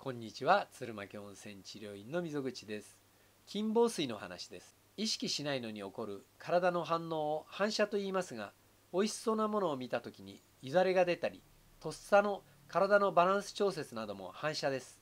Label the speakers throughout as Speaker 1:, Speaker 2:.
Speaker 1: こんにちは鶴巻温泉治療院の溝口です金防水の話です意識しないのに起こる体の反応を反射と言いますが美味しそうなものを見た時にゆだれが出たりとっさの体のバランス調節なども反射です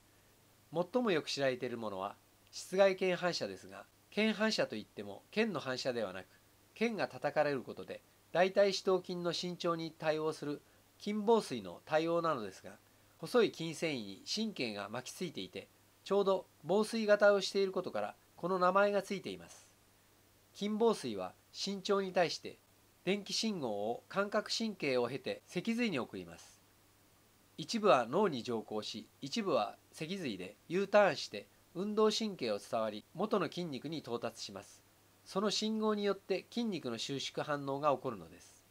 Speaker 1: 最もよく知られているものは室外腱反射ですが腱反射といっても腱の反射ではなく腱が叩かれることで大腿四頭筋の伸長に対応する筋房水の対応なのですが細い筋繊維に神経が巻きついていてちょうど防水型をしていることからこの名前がついています筋防水は身長に対して電気信号を感覚神経を経て脊髄に送ります一部は脳に乗降し一部は脊髄で U ターンして運動神経を伝わり元の筋肉に到達しますその信号によって筋肉の収縮反応が起こるのです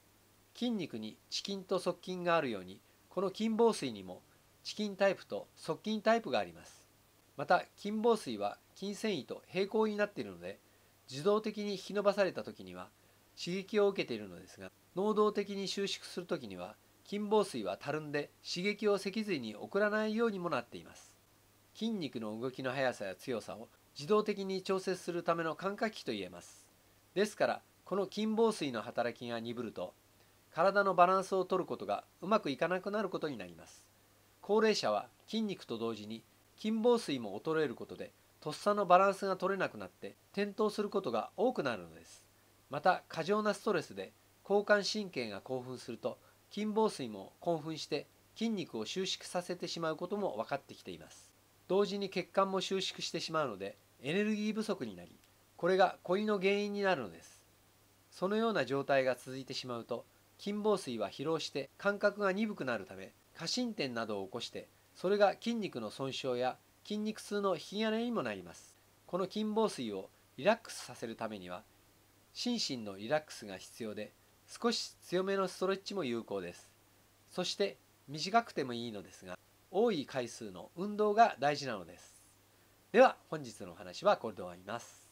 Speaker 1: 筋肉に地筋と側筋があるようにこの筋防水にもチキンタイプと側近タイプがありますまた筋防水は筋繊維と平行になっているので自動的に引き伸ばされた時には刺激を受けているのですが能動的に収縮する時には筋防水はたるんで刺激を脊髄に送らないようにもなっています筋肉の動きの速さや強さを自動的に調節するための感覚器といえますですからこの筋防水の働きが鈍ると体のバランスをとることがうまくいかなくなることになります高齢者は筋肉と同時に筋乏水も衰えることでとっさのバランスが取れなくなって転倒することが多くなるのですまた過剰なストレスで交感神経が興奮すると筋乏水も興奮して筋肉を収縮させてしまうことも分かってきています同時に血管も収縮してしまうのでエネルギー不足になりこれが恋の原因になるのですそのような状態が続いてしまうと筋乏水は疲労して感覚が鈍くなるため過伸展などを起こしてそれが筋肉の損傷や筋肉痛の引き金にもなりますこの筋房水をリラックスさせるためには心身のリラックスが必要で少し強めのストレッチも有効ですそして短くてもいいのですが多い回数の運動が大事なのですでは本日のお話はこれで終わります